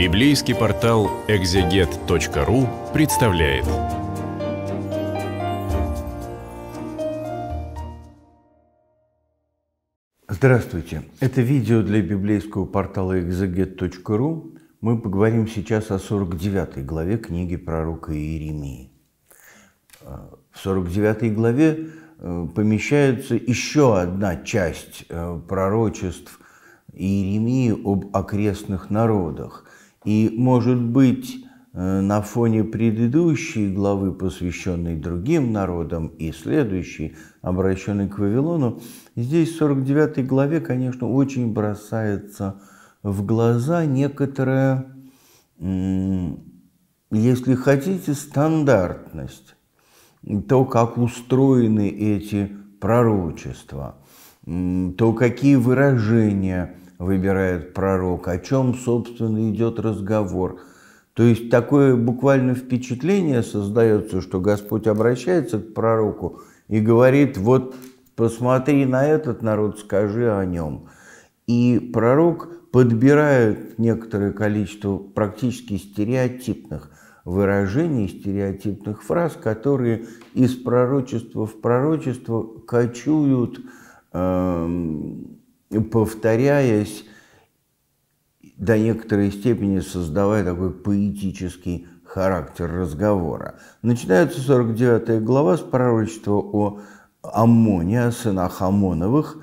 Библейский портал экзегет.ру представляет. Здравствуйте! Это видео для библейского портала экзегет.ру. Мы поговорим сейчас о 49 главе книги пророка Иеремии. Э, в 49 главе э, помещается еще одна часть э, пророчеств Иеремии об окрестных народах – и, может быть, э, на фоне предыдущей главы, посвященной другим народам, и следующей, обращенной к Вавилону, здесь в 49 главе, конечно, очень бросается в глаза некоторая, если хотите, стандартность, то, как устроены эти пророчества, то, какие выражения – выбирает пророк, о чем, собственно, идет разговор. То есть такое буквально впечатление создается, что Господь обращается к пророку и говорит, вот посмотри на этот народ, скажи о нем. И пророк подбирает некоторое количество практически стереотипных выражений, стереотипных фраз, которые из пророчества в пророчество кочуют э, повторяясь до некоторой степени создавая такой поэтический характер разговора. Начинается 49 глава с пророчества о Амоне, о сынах Амоновых.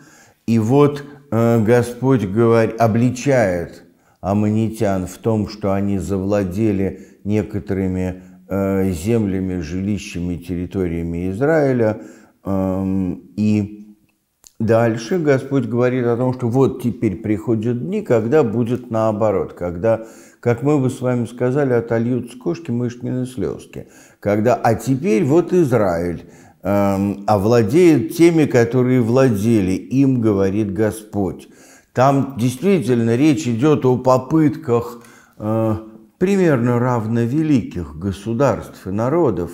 И вот э, Господь говорит, обличает аммонитян в том, что они завладели некоторыми э, землями, жилищами, территориями Израиля. Э, и Дальше Господь говорит о том, что вот теперь приходят дни, когда будет наоборот, когда, как мы бы с вами сказали, отольют с кошки мышкины слезки, когда, а теперь вот Израиль э, овладеет теми, которые владели, им говорит Господь. Там действительно речь идет о попытках э, примерно равновеликих государств и народов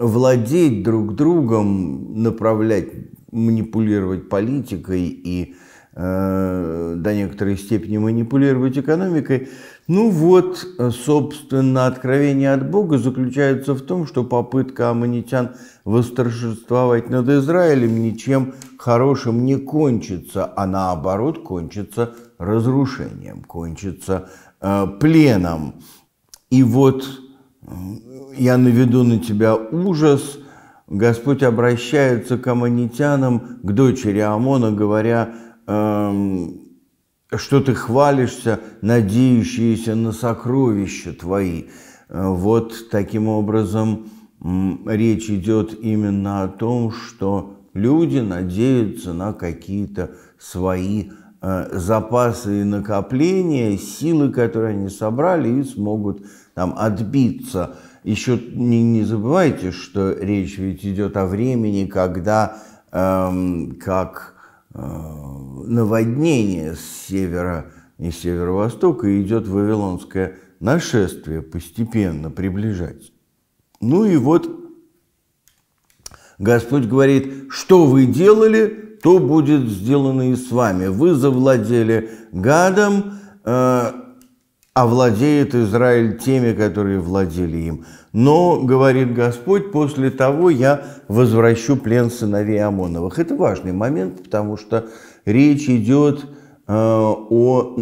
владеть друг другом, направлять манипулировать политикой и э, до некоторой степени манипулировать экономикой. Ну вот, собственно, откровение от Бога заключается в том, что попытка аммонитян восторжествовать над Израилем ничем хорошим не кончится, а наоборот кончится разрушением, кончится э, пленом. И вот э, я наведу на тебя ужас – Господь обращается к аммонитянам, к дочери Амона, говоря, эм, что ты хвалишься, надеющиеся на сокровища твои. Э, вот таким образом речь идет именно о том, что люди надеются на какие-то свои э, запасы и накопления, силы, которые они собрали, и смогут там отбиться. Еще не, не забывайте, что речь ведь идет о времени, когда эм, как э, наводнение с севера и северо-востока идет вавилонское нашествие, постепенно приближается. Ну и вот Господь говорит, что вы делали, то будет сделано и с вами. Вы завладели гадом, э, а владеет Израиль теми, которые владели им. Но, говорит Господь, после того я возвращу плен сыновей Амоновых. Это важный момент, потому что речь идет э, о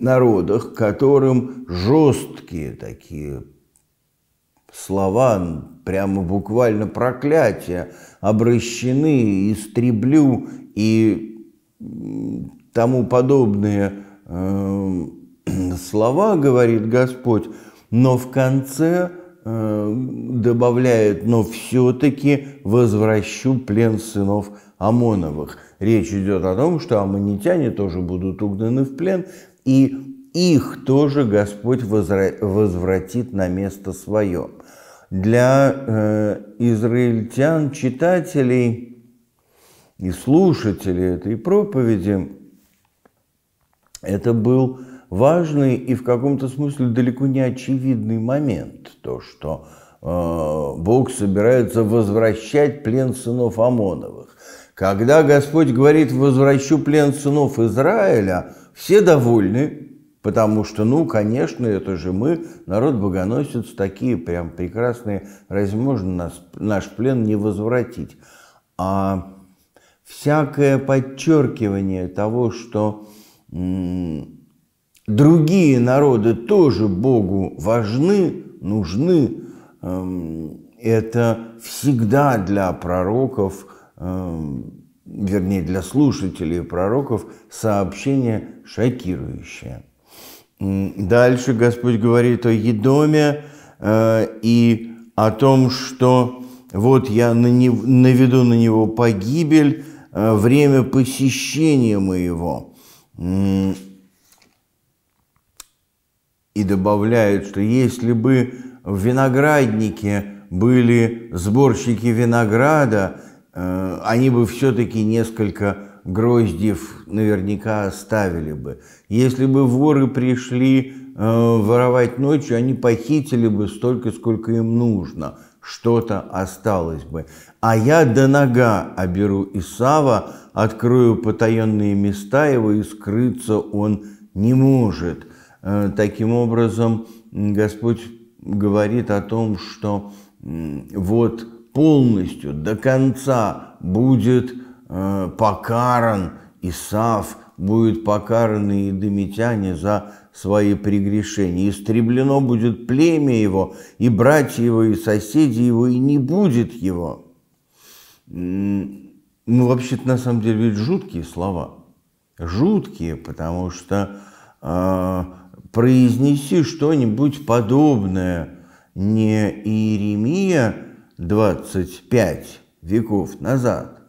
народах, которым жесткие такие слова, прямо буквально проклятия, обращены, истреблю и тому подобные э, слова, говорит Господь, но в конце э, добавляет, но все-таки возвращу плен сынов Амоновых. Речь идет о том, что аммонитяне тоже будут угнаны в плен, и их тоже Господь возвратит на место свое. Для э, израильтян, читателей и слушателей этой проповеди это был важный и в каком-то смысле далеко не очевидный момент, то, что э, Бог собирается возвращать плен сынов Омоновых. Когда Господь говорит «возвращу плен сынов Израиля», все довольны, Потому что, ну, конечно, это же мы, народ богоносец, такие прям прекрасные, разве можно нас, наш плен не возвратить? А всякое подчеркивание того, что другие народы тоже Богу важны, нужны. Эм, это всегда для пророков, эм, вернее, для слушателей пророков сообщение шокирующее. Дальше Господь говорит о Едоме э, и о том, что вот я наведу на него погибель, э, время посещения моего и добавляют, что если бы в винограднике были сборщики винограда, э, они бы все-таки несколько гроздьев наверняка оставили бы. Если бы воры пришли э, воровать ночью, они похитили бы столько, сколько им нужно. Что-то осталось бы. А я до нога оберу Исава, открою потаенные места его, и скрыться он не может. Э, таким образом, Господь говорит о том, что вот полностью до конца будет э, покаран Исав, будет покараны и домитяне за свои прегрешения. Истреблено будет племя его, и братья его, и соседи его, и не будет его. Ну, вообще-то, на самом деле, ведь жуткие слова. Жуткие, потому что э, произнеси что-нибудь подобное, не Иеремия 25 веков назад,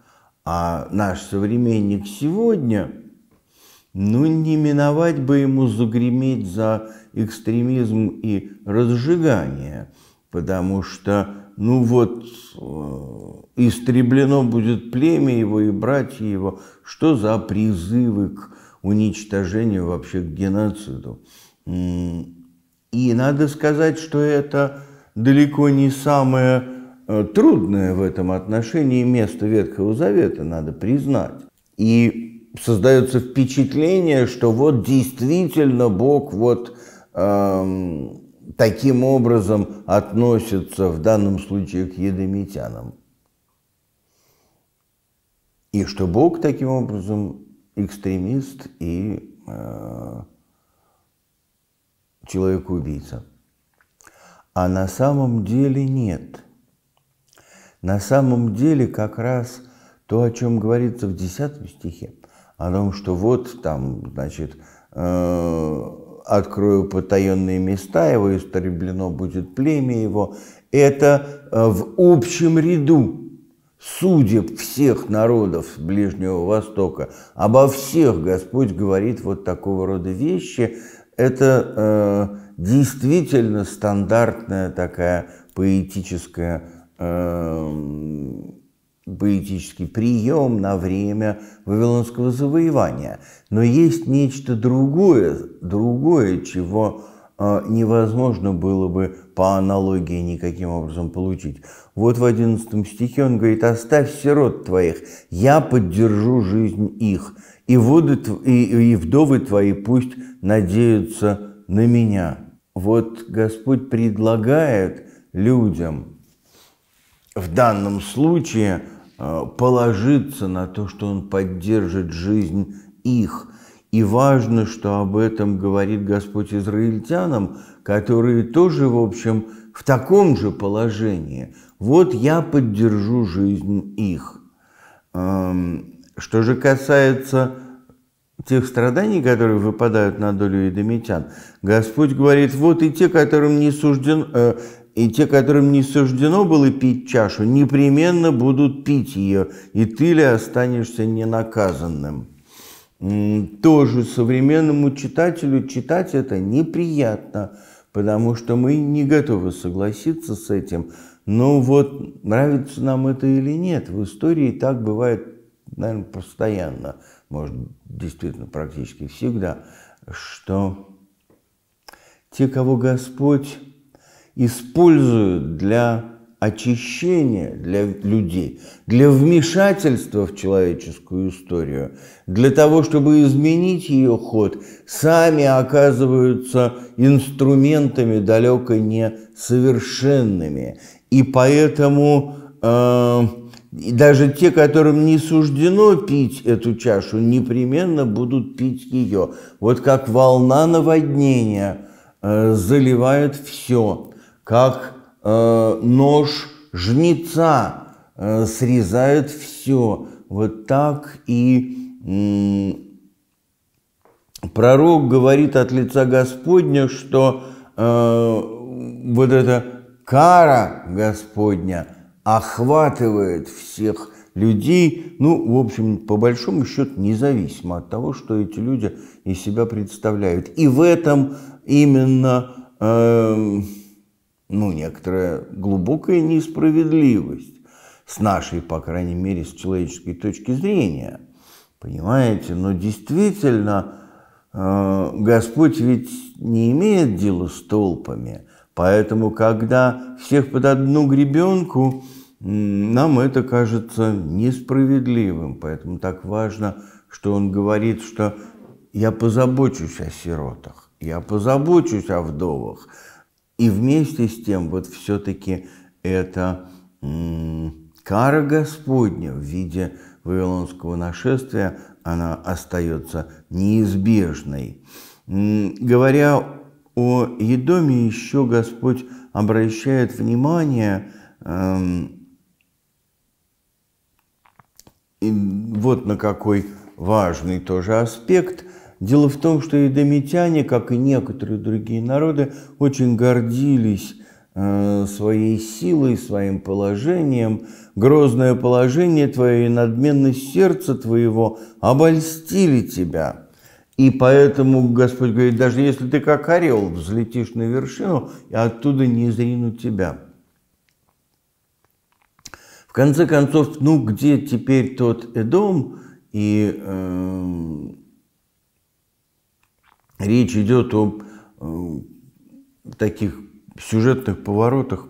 а наш современник сегодня, ну не миновать бы ему загреметь за экстремизм и разжигание, потому что ну вот, э, истреблено будет племя его и братья его. Что за призывы к уничтожению, вообще к геноциду? И надо сказать, что это далеко не самое э, трудное в этом отношении место Ветхого Завета, надо признать. И создается впечатление, что вот действительно Бог вот эм, таким образом относится в данном случае к едомитянам. И что Бог таким образом экстремист и э, человек-убийца. А на самом деле нет. На самом деле как раз то, о чем говорится в 10 стихе, о том, что вот там, значит, э, открою потаенные места его, истреблено будет племя его, это э, в общем ряду судеб всех народов Ближнего Востока. Обо всех Господь говорит вот такого рода вещи, это э, действительно стандартная такая поэтическая, э, поэтический прием на время Вавилонского завоевания. Но есть нечто другое, другое, чего а, невозможно было бы по аналогии никаким образом получить. Вот в 11 стихе он говорит, «Оставь сирот твоих, я поддержу жизнь их, и, воды, и, и вдовы твои пусть надеются на меня». Вот Господь предлагает людям в данном случае а, положиться на то, что Он поддержит жизнь их – и важно, что об этом говорит Господь израильтянам, которые тоже, в общем, в таком же положении. Вот я поддержу жизнь их. Эм, что же касается тех страданий, которые выпадают на долю едомитян, Господь говорит, вот и те, которым не суждено, э, и те, которым не суждено было пить чашу, непременно будут пить ее, и ты ли останешься ненаказанным тоже современному читателю читать это неприятно, потому что мы не готовы согласиться с этим. Но вот нравится нам это или нет, в истории так бывает, наверное, постоянно, может, действительно практически всегда, что те, кого Господь использует для очищения для людей, для вмешательства в человеческую историю, для того, чтобы изменить ее ход, сами оказываются инструментами далеко не совершенными. И поэтому э, даже те, которым не суждено пить эту чашу, непременно будут пить ее. Вот как волна наводнения э, заливает все, как Э, нож жнеца э, срезает все. Вот так и пророк говорит от лица Господня, что э, вот эта кара Господня охватывает всех людей, ну, в общем, по большому счету, независимо от того, что эти люди из себя представляют. И в этом именно... Э, ну, некоторая глубокая несправедливость с нашей, по крайней мере, с человеческой точки зрения. Понимаете, но действительно э, Господь ведь не имеет дела с толпами, поэтому когда всех под одну гребенку, нам это кажется несправедливым, поэтому так важно, что он говорит, что я позабочусь о сиротах, я позабочусь о вдовах, и вместе с тем вот все-таки это кара Господня в виде Вавилонского нашествия, она остается неизбежной. Говоря о Едоме, еще Господь обращает внимание эм, вот на какой важный тоже аспект – Дело в том, что идомитяне, как и некоторые другие народы, очень гордились э, своей силой, своим положением. Грозное положение твое и надменность сердца твоего обольстили тебя. И поэтому Господь говорит, даже если ты как орел взлетишь на вершину, я оттуда не зринут тебя. В конце концов, ну где теперь тот Эдом и э, речь идет о э, таких сюжетных поворотах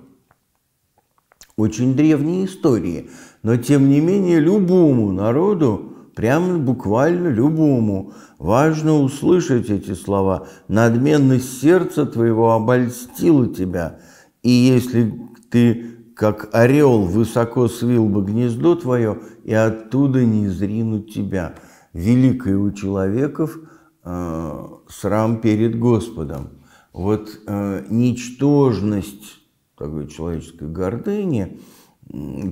очень древней истории, но тем не менее любому народу, прямо буквально любому, важно услышать эти слова. Надменность сердца твоего обольстила тебя, и если ты как орел высоко свил бы гнездо твое, и оттуда не зринут тебя. Великое у человеков – срам перед Господом. Вот э, ничтожность такой человеческой гордыни,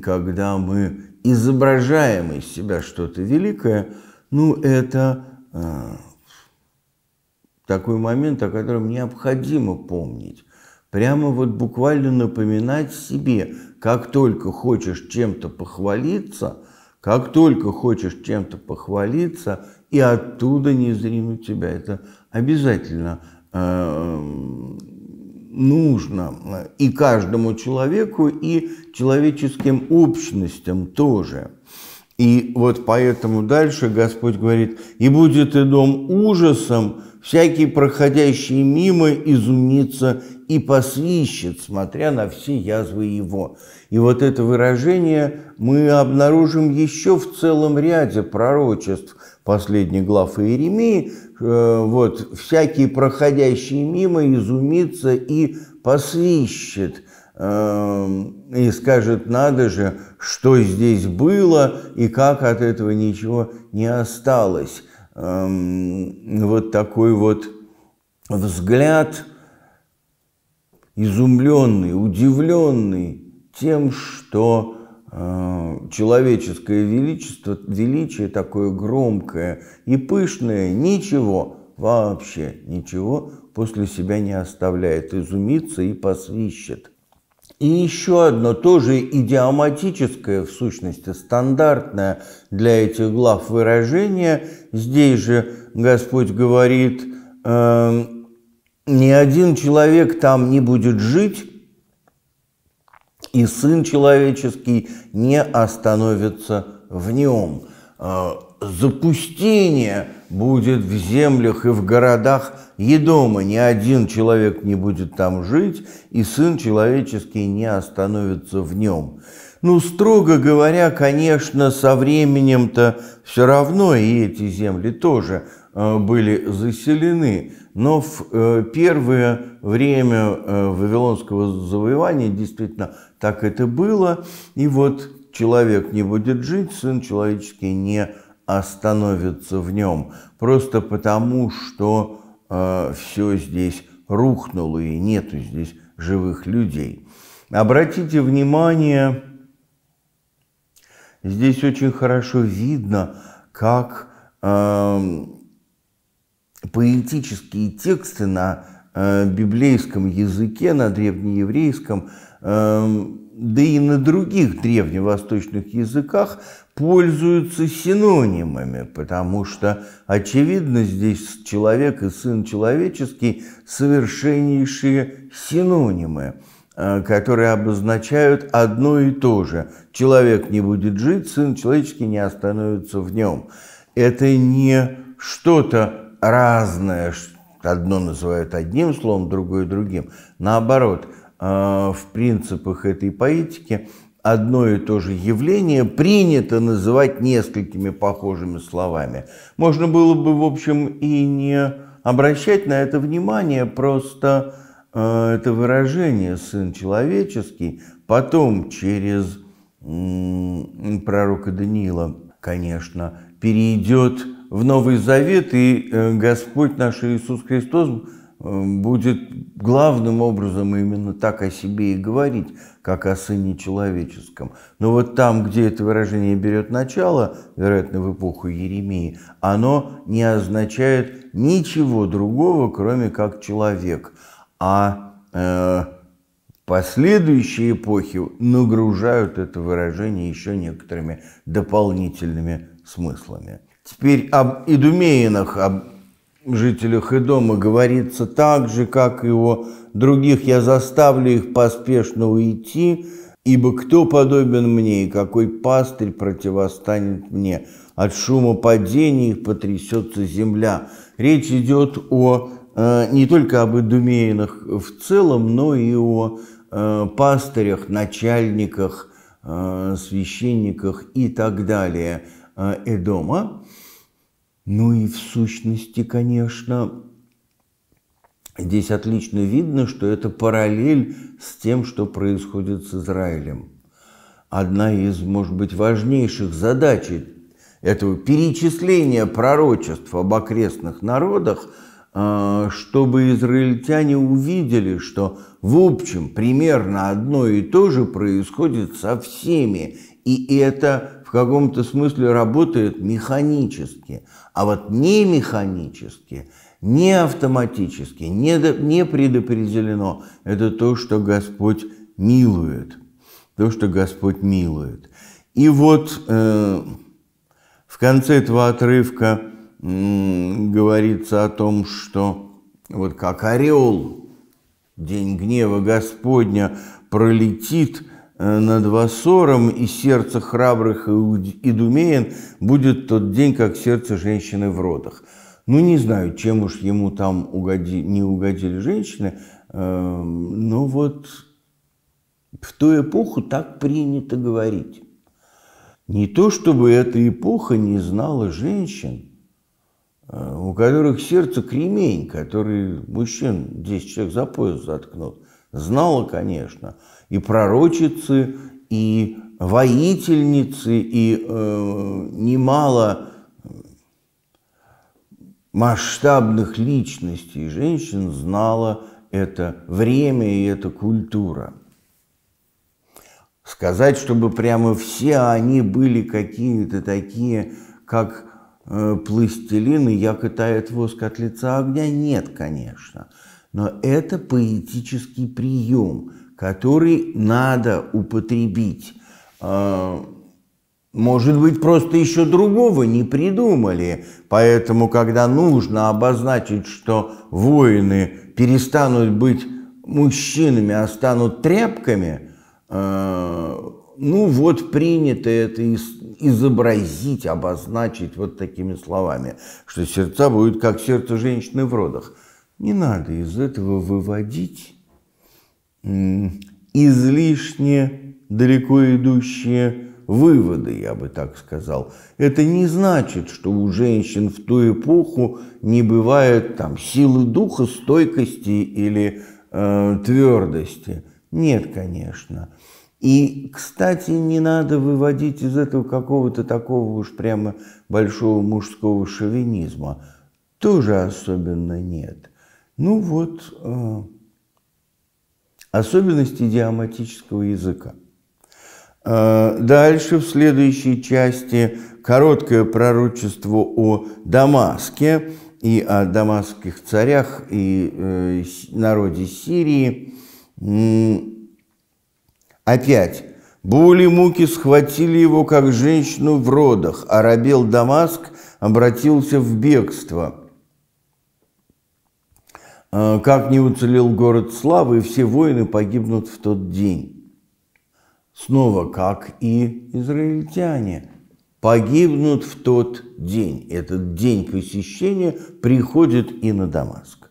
когда мы изображаем из себя что-то великое, ну, это э, такой момент, о котором необходимо помнить. Прямо вот буквально напоминать себе, как только хочешь чем-то похвалиться, как только хочешь чем-то похвалиться, и оттуда не зримут тебя. Это обязательно э, нужно и каждому человеку, и человеческим общностям тоже. И вот поэтому дальше Господь говорит, «И будет и дом ужасом, всякий проходящий мимо изумится и посвищет, смотря на все язвы его». И вот это выражение мы обнаружим еще в целом ряде пророчеств, последних глав Иеремии, э, вот, всякий проходящий мимо изумится и посвищет, эм, и скажет, надо же, что здесь было и как от этого ничего не осталось. Эм, вот такой вот взгляд, изумленный, удивленный тем, что Э, человеческое величество, величие такое громкое и пышное, ничего, вообще ничего после себя не оставляет, изумится и посвищет. И еще одно, тоже идиоматическое, в сущности, стандартное для этих глав выражение. Здесь же Господь говорит, э, ни один человек там не будет жить, и Сын Человеческий не остановится в нем. А, запустение будет в землях и в городах Едома, ни один человек не будет там жить, и Сын Человеческий не остановится в нем. Ну, строго говоря, конечно, со временем-то все равно и эти земли тоже а, были заселены, но в э, первое время э, Вавилонского завоевания действительно так это было. И вот человек не будет жить, сын человеческий не остановится в нем. Просто потому, что э, все здесь рухнуло и нету здесь живых людей. Обратите внимание, здесь очень хорошо видно, как э, поэтические тексты на э, библейском языке, на древнееврейском – Эм, да и на других древневосточных языках пользуются синонимами, потому что, очевидно, здесь человек и сын человеческий – совершеннейшие синонимы, э, которые обозначают одно и то же. Человек не будет жить, сын человеческий не остановится в нем. Это не что-то разное, одно называют одним словом, другое другим. Наоборот, Э, в принципах этой поэтики одно и то же явление принято называть несколькими похожими словами. Можно было бы, в общем, и не обращать на это внимание, просто э, это выражение «сын человеческий» потом через пророка Даниила, конечно, перейдет в Новый Завет, и э, Господь наш Иисус Христос Эм, будет главным образом именно так о себе и говорить, как о сыне человеческом. Но вот там, где это выражение берет начало, вероятно, в эпоху Еремии, оно не означает ничего другого, кроме как человек. А э, последующие эпохи нагружают это выражение еще некоторыми дополнительными смыслами. Теперь об идумеинах, об жителях Эдома говорится так же, как и о других, я заставлю их поспешно уйти, ибо кто подобен мне, и какой пастырь противостанет мне? От шума падений их потрясется земля. Речь идет о э, не только об идумеянах в целом, но и о э, пастырях, начальниках, э, священниках и так далее Эдома. Ну и в сущности, конечно, здесь отлично видно, что это параллель с тем, что происходит с Израилем. Одна из, может быть, важнейших задач этого перечисления пророчеств об окрестных народах, а, чтобы израильтяне увидели, что в общем примерно одно и то же происходит со всеми, и это в каком-то смысле работает механически, а вот не механически, не автоматически, не, не предопределено. Это то, что Господь милует. То, что Господь милует. И вот э, в конце этого отрывка э, говорится о том, что вот как орел, день гнева Господня пролетит – Э, над Вассором, и сердце храбрых и идумеен будет тот день, как сердце женщины в родах. Ну, не знаю, чем уж ему там угоди, не угодили женщины, эм, но вот в ту эпоху так принято говорить. Не то, чтобы эта эпоха не знала женщин, э, у которых сердце кремень, который мужчин 10 человек за пояс заткнул. Знала, конечно – и пророчицы, и воительницы, и э, немало э, масштабных личностей женщин знала это время и эта культура. Сказать, чтобы прямо все они были какие-то такие, как э, пластилин, и я катает воск от лица огня, нет, конечно. Но это поэтический прием, который надо употребить. А, может быть, просто еще другого не придумали. Поэтому, когда нужно обозначить, что воины перестанут быть мужчинами, а станут тряпками, а, ну вот принято это изобразить, обозначить вот такими словами, что сердца будут как сердце женщины в родах. Не надо из этого выводить излишне далеко идущие выводы, я бы так сказал. Это не значит, что у женщин в ту эпоху не бывает там силы духа, стойкости или э, твердости. Нет, конечно. И, кстати, не надо выводить из этого какого-то такого уж прямо большого мужского шовинизма. Тоже особенно нет. Ну вот... Э, Особенности идиоматического языка. Э, дальше, в следующей части, короткое пророчество о Дамаске и о дамасских царях и э, народе Сирии. Опять. Боли муки схватили его, как женщину в родах, а рабел Дамаск обратился в бегство – Э, как не уцелел город славы, все воины погибнут в тот день. Снова, как и израильтяне, погибнут в тот день. Этот день посещения приходит и на Дамаск.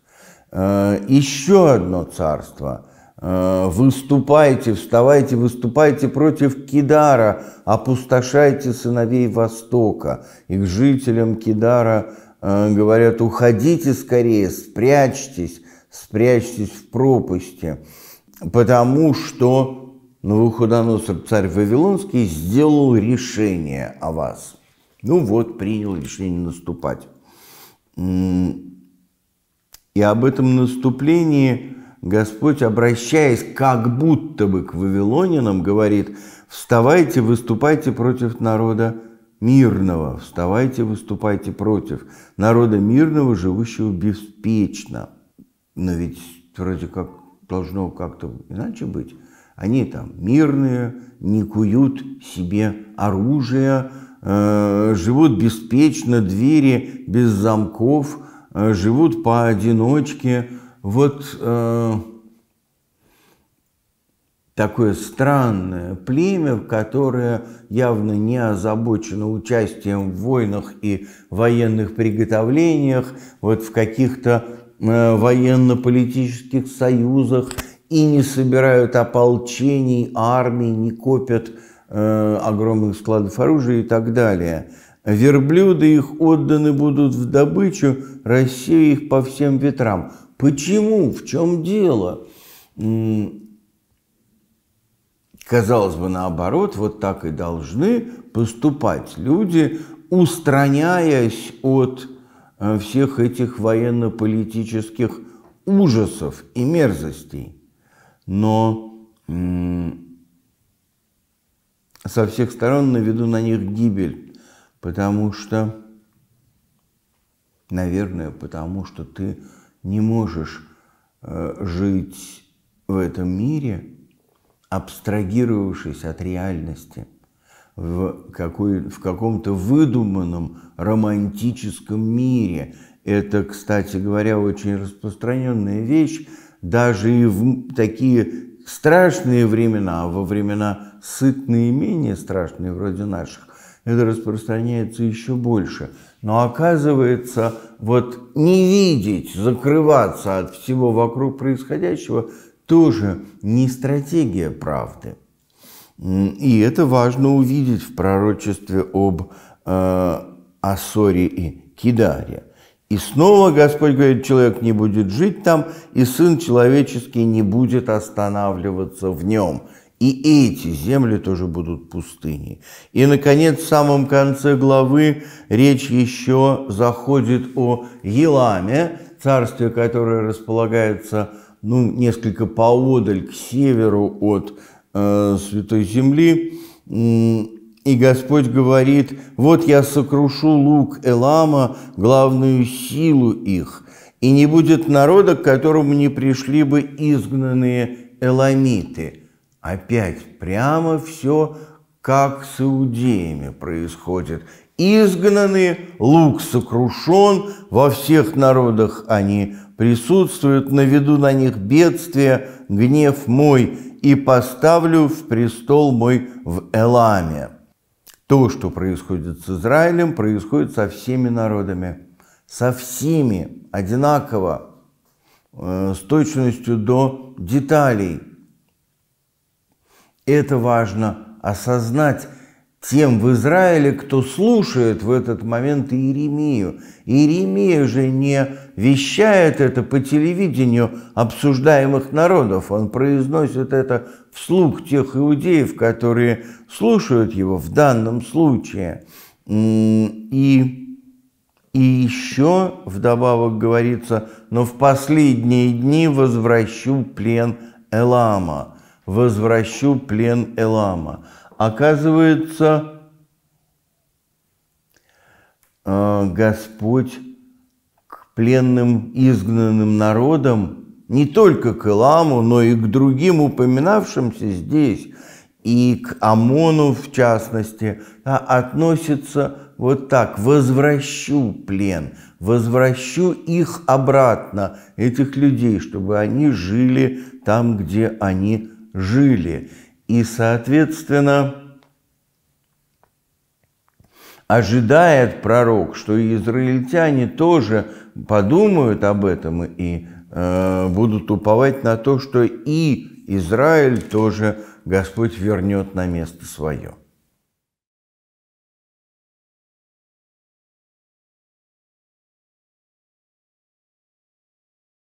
Э, еще одно царство. Э, выступайте, вставайте, выступайте против Кидара, опустошайте сыновей Востока. их жителям Кидара – Э, говорят, уходите скорее, спрячьтесь, спрячьтесь в пропасти, потому что Навуходоносор, царь Вавилонский, сделал решение о вас. Ну вот, принял решение наступать. И об этом наступлении Господь, обращаясь как будто бы к вавилонинам, говорит, вставайте, выступайте против народа мирного, вставайте, выступайте против народа мирного, живущего беспечно. Но ведь вроде как должно как-то иначе быть. Они там мирные, не куют себе оружие, э, живут беспечно, двери без замков, э, живут поодиночке. Вот э, такое странное племя, которое явно не озабочено участием в войнах и военных приготовлениях, вот в каких-то э, военно-политических союзах и не собирают ополчений, армий, не копят э, огромных складов оружия и так далее. Верблюды их отданы будут в добычу, Россия их по всем ветрам. Почему? В чем дело? Казалось бы, наоборот, вот так и должны поступать люди, устраняясь от э, всех этих военно-политических ужасов и мерзостей. Но со всех сторон наведу на них гибель, потому что, наверное, потому что ты не можешь э, жить в этом мире – абстрагировавшись от реальности в, какой, в каком-то выдуманном романтическом мире. Это, кстати говоря, очень распространенная вещь, даже и в такие страшные времена, а во времена сытные и менее страшные, вроде наших, это распространяется еще больше. Но оказывается, вот не видеть, закрываться от всего вокруг происходящего тоже не стратегия правды. И это важно увидеть в пророчестве об э, Ассоре и Кидаре. И снова Господь говорит, человек не будет жить там, и Сын Человеческий не будет останавливаться в нем. И эти земли тоже будут пустыней. И, наконец, в самом конце главы речь еще заходит о Еламе, царстве, которое располагается ну, несколько поодаль, к северу от э, Святой Земли. И Господь говорит, вот я сокрушу лук Элама, главную силу их, и не будет народа, к которому не пришли бы изгнанные эламиты. Опять прямо все как с иудеями происходит изгнаны, лук сокрушен, во всех народах они присутствуют, на виду, на них бедствие, гнев мой, и поставлю в престол мой в Эламе. То, что происходит с Израилем, происходит со всеми народами. Со всеми одинаково, э, с точностью до деталей. Это важно осознать тем в Израиле, кто слушает в этот момент Иеремию. Иеремия же не вещает это по телевидению обсуждаемых народов, он произносит это вслух тех иудеев, которые слушают его в данном случае. И, и еще вдобавок говорится, но в последние дни возвращу плен Элама, возвращу плен Элама. Оказывается, э, Господь к пленным изгнанным народам, не только к Иламу, но и к другим упоминавшимся здесь, и к ОМОНу в частности, относится вот так, возвращу плен, возвращу их обратно, этих людей, чтобы они жили там, где они жили. И, соответственно, ожидает пророк, что и израильтяне тоже подумают об этом и э, будут уповать на то, что и Израиль тоже Господь вернет на место свое.